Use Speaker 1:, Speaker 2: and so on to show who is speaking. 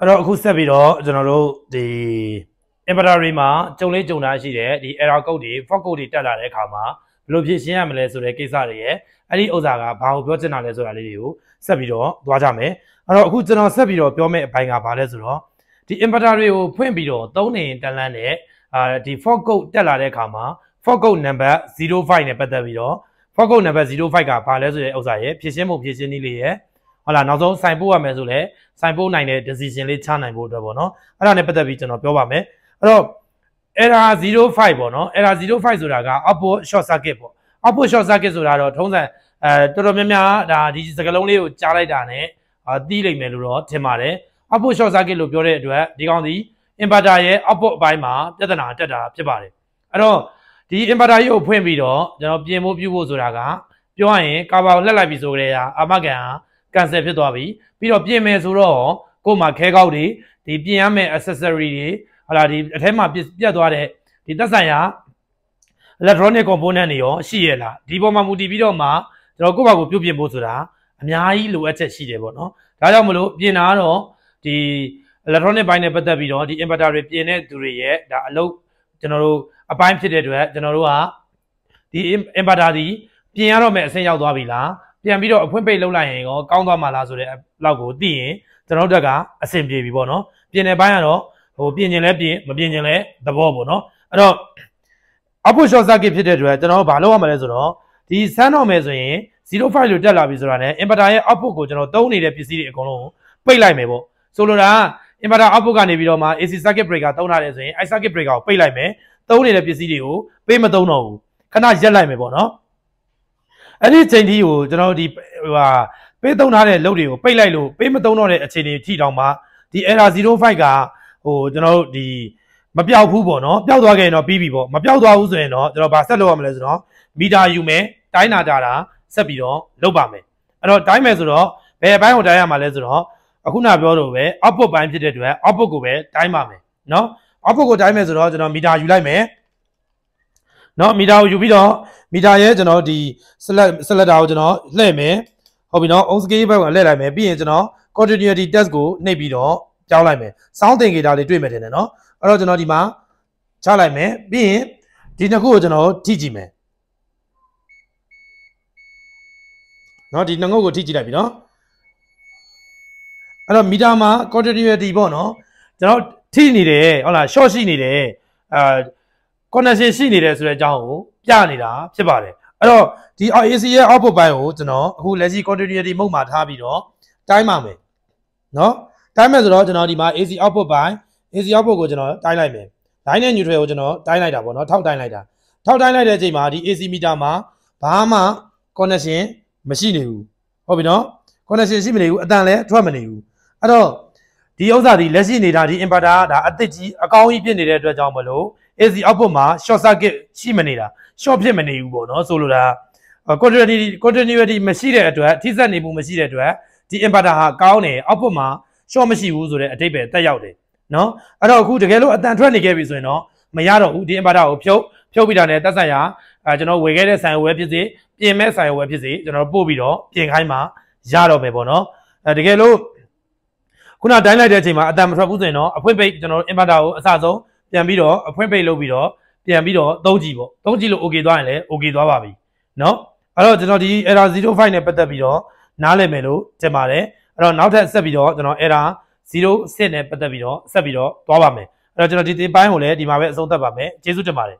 Speaker 1: အဲ့တော့အခုဆက်ပြီးတော့ကျွန်တော်တို့ဒီ inventory မှာကြုံလေးကြုံတာရှိတယ်ဒီ error code တွေ fault code တွေတက်လာတဲ့အခါမှာဘယ်လိုဖြေရှင်းရမလဲဆိုတဲ့ကိစ္စတွေရဲ့အဲ့ဒီဥစ္စာကဘာကိုပြောချင်တာလဲဆိုတာလေးတွေကိုဆက်ပြီးတော့သွားကြမယ်အဲ့တော့အခုကျွန်တော်ဆက်ပြီးတော့ပြောမယ့်အပိုင်းကဘာလဲဆိုတော့ဒီ inventory ကိုဖွင့်ပြီးတော့သုံးနေတန်လန်းတဲ့အာဒီ fault code တက်လာတဲ့အခါမှာ fault code number 05နဲ့ပတ်သက်ပြီးတော့ fault code number 05ကဘာလဲဆိုတဲ့ဥစ္စာရဲ့ဖြေရှင်းမှုဖြေရှင်းနည်းလေးရဲ့ဟုတ်လားနောက်ဆုံးစိုင်ပို့ရမယ်ဆိုလဲစိုင်ပို့နိုင်တဲ့ decision လေးချနိုင်ဖို့အတွက်ပေါ့နော်အဲ့ဒါနဲ့ပတ်သက်ပြီးကျွန်တော်ပြောပါမယ်အဲ့တော့ error 05ပေါ့နော် error 05ဆိုတာက output short circuit ပေါ့ output short circuit ဆိုတာတော့ထုံးစံအဲတော်တော်များများဒါဒီစကလုံးလေးကိုကြားလိုက်တာနဲ့အာတီးလိမ့်မယ်လို့တော့ထင်ပါတယ် output short circuit လို့ပြောတဲ့အတွက်ဒီကောင်ဒီ inverter ရဲ့ output အပိုင်းမှာပြဿနာတက်တာဖြစ်ပါတယ်အဲ့တော့ဒီ inverter ကြီးကိုဖွင့်ပြီးတော့ကျွန်တော်ပြင်ဖို့ပြုဖို့ဆိုတာကပြောရရင်ကာဗာကိုလှက်လိုက်ပြီဆိုကြတဲ့အမကန်ကကန်ဆယ်ဖြစ်သွားပြီပြီးတော့ပြင်မယ်ဆိုတော့ကို့မှာခဲကောက်တွေဒီပြင်ရမယ့် accessory တွေဟာလာဒီအထဲမှာပြတ်သွားတဲ့ဒီသက်ဆိုင်ရာ electronic component တွေရောရှိရလားဒီပေါ်မှာမူတည်ပြီးတော့မှကျွန်တော်ကို့ဘာကိုပြုပြင်ဖို့ဆိုတာအများကြီးလိုအပ်ချက်ရှိတယ်ပေါ့နော်ဒါကြောင့်မလို့ပြင်တာတော့ဒီ electronic ဘိုင်းနဲ့ပတ်သက်ပြီးတော့ဒီ inverter တွေပြင်တဲ့သူတွေရဲ့ဒါအလုပ်ကျွန်တော်တို့အပိုင်းဖြစ်တဲ့အတွက်ကျွန်တော်တို့ကဒီ inverter ဒီပြင်ရတော့မယ့်အဆင့်ရောက်သွားပြီလားပြန်ပြီးတော့အဖွင့်ပိတ်လောက်လိုက်ရင်ရောကောင်းသွားမှာလားဆိုတဲ့လောက်ကိုသိရင်ကျွန်တော်တို့ကအဆင်ပြေပြီပေါ့နော် ပြင်နေပိုင်းကတော့ဟိုပြင်ကျင်လဲပြင်မပြင်ကျင်လဲသဘောပေါ့နော်အဲ့တော့ output short circuit ဖြစ်တဲ့အတွက်ကျွန်တော်တို့ဘာလုပ်ရမလဲဆိုတော့ဒီဆန်းတော့မယ်ဆိုရင်05လို့တက်လာပြီဆိုတာနဲ့ inverter ရဲ့ output ကိုကျွန်တော်သုံးနေတဲ့ပစ္စည်းတွေအကုန်လုံးပိတ်လိုက်မယ်ပေါ့ဆိုလိုတာ inverter output ကနေပြီးတော့မှ AC circuit breaker သုံးထားတယ်ဆိုရင် i circuit breaker ကိုပိတ်လိုက်မယ်သုံးနေတဲ့ပစ္စည်းတွေကိုပေးမသုံးတော့ဘူးခဏရက်လိုက်မယ်ပေါ့နော်အဲ့ဒီချိန်ကြီးကိုကျွန်တော်ဒီဟာပေးသုံးထားတဲ့လုပ်တွေကိုပိတ်လိုက်လို့ပေးမသုံးတော့တဲ့အခြေအနေထိတောင်မှဒီ error 05ကဟိုကျွန်တော်တို့ဒီမပြောက်ဘူးပေါ့နော်ပျောက်သွားခဲ့ရင်တော့ပြီးပြီပေါ့မပျောက်သွားဘူးဆိုရင်တော့ကျွန်တော်ဗာဆက်လုပ်ရမလဲဆိုတော့မီတာယူမယ်တိုင်းနာကြတာဆက်ပြီးတော့လုပ်ပါမယ်အဲ့တော့တိုင်းမယ်ဆိုတော့ဘယ်ဘိုင်းကိုတိုင်းရမှာလဲဆိုတော့အခုနပြောလို့ပဲ output ဘိုင်းဖြစ်တဲ့အတွက် output ကိုပဲတိုင်းပါမယ်နော် output ကိုတိုင်းမယ်ဆိုတော့ကျွန်တော်မီတာယူလိုက်မယ်နော်မီတာကိုယူပြီးတော့မီတာရဲ့ကျွန်တော်ဒီ select selector ကိုကျွန်တော်လှည့်မယ်ဟုတ်ပြီနော် on scale ဘက်ကလှည့်လိုက်မယ်ပြီးရင်ကျွန်တော် continuity test ကိုနှိပ်ပြီးတော့ကြောင်းလိုက်မယ် sound သင်္ကေတလေးတွေ့မယ်ထင်တယ်နော်အဲ့တော့ကျွန်တော်ဒီမှာချလိုက်မယ်ပြီးရင်ဒီနှစ်ခုကိုကျွန်တော်ထိကြည့်မယ်နော်ဒီနှစ်ခုကိုထိကြည့်လိုက်ပြီနော်အဲ့တော့မီတာမှာ continuity ပေါ့နော်ကျွန်တော်ထိနေတယ်ဟုတ်လား short ရှိနေတယ်အာ connection ရှိနေတယ်ဆိုတဲ့အကြောင်းကိုပြနေတာဖြစ်ပါတယ်အဲ့တော့ဒီ AC ရဲ့ output ဘိုင်းကိုကျွန်တော်အခုလက်ရှိ continuity mode မှာထားပြီးတော့တိုင်းပါမယ်နော်တိုင်းမယ်ဆိုတော့ကျွန်တော်ဒီမှာ AC output ဘိုင်း AC output ကိုကျွန်တော်တိုင်းလိုက်မယ်ဒိုင်းနဲ့ neutral ကိုကျွန်တော်တိုင်းလိုက်တာပေါ့နော်ထောက်တိုင်းလိုက်တာထောက်တိုင်းလိုက်တဲ့အချိန်မှာဒီ AC meter မှာဘာမှ connection မရှိနေဘူးဟုတ်ပြီနော် connection ရှိမနေဘူးအတန်လည်းထွက်မနေဘူးအဲ့တော့ဒီဥစ္စာဒီလက်ရှိနေတာဒီ inverter ဒါအသစ်ကြီးအကောင်းကြီးဖြစ်နေတဲ့အတွက်ကြောင့်မလို့ AC output မှာ short circuit ရှိမနေတာ short ဖြစ်မနေဘူးပေါ့နော်ဆိုလိုတာ continuity continuity မရှိတဲ့အတွက်ထိစပ်နေမှုမရှိတဲ့အတွက်ဒီ inverter ဟာကောင်းတယ် output မှာ short မရှိဘူးဆိုတဲ့အတိတ်ပဲတက်ရောက်တယ်နော်အဲ့တော့အခုတကယ်လို့အတန်ထွက်နေခဲ့ပြီဆိုရင်တော့မရတော့ဘူးဒီ inverter ကိုဖြုတ်ဖြုတ်ပြီးတာနဲ့တက်ဆိုင်ရာအဲကျွန်တော်ဝယ်ခဲ့တဲ့ဆိုင်ဝယ်ဖြစ်စေပြင်မဲ့ဆိုင်ဝယ်ဖြစ်စေကျွန်တော်ပို့ပြီးတော့ပြင်ခိုင်းမှာရတော့မယ်ပေါ့နော်အဲတကယ်လို့ခုနတိုင်းလိုက်တဲ့အချိန်မှာအတန်မထွက်ဘူးဆိုရင်တော့အဖွင့်ပိတ်ကျွန်တော် inverter ကိုအစဆုံးပြန်ပြီးတော့အဖွင့်ပိတ်လုပ်ပြီးတော့ပြန်ပြီးတော့သုံးကြည့်ပေါ့သုံးကြည့်လို့ okay သွားရင်လည်း okay သွားပါပြီเนาะအဲ့တော့ကျွန်တော်ဒီ error 05နဲ့ပတ်သက်ပြီးတော့နားလည်မယ်လို့ထင်ပါတယ်အဲ့တော့နောက်ထပ်ဆက်ပြီးတော့ကျွန်တော် error 06နဲ့ပတ်သက်ပြီးတော့ဆက်ပြီးတော့သွားပါမယ်အဲ့တော့ကျွန်တော်ဒီဒီပိုင်းကိုလည်းဒီမှာပဲအဆုံးသတ်ပါမယ်ကျေးဇူးတင်ပါတယ်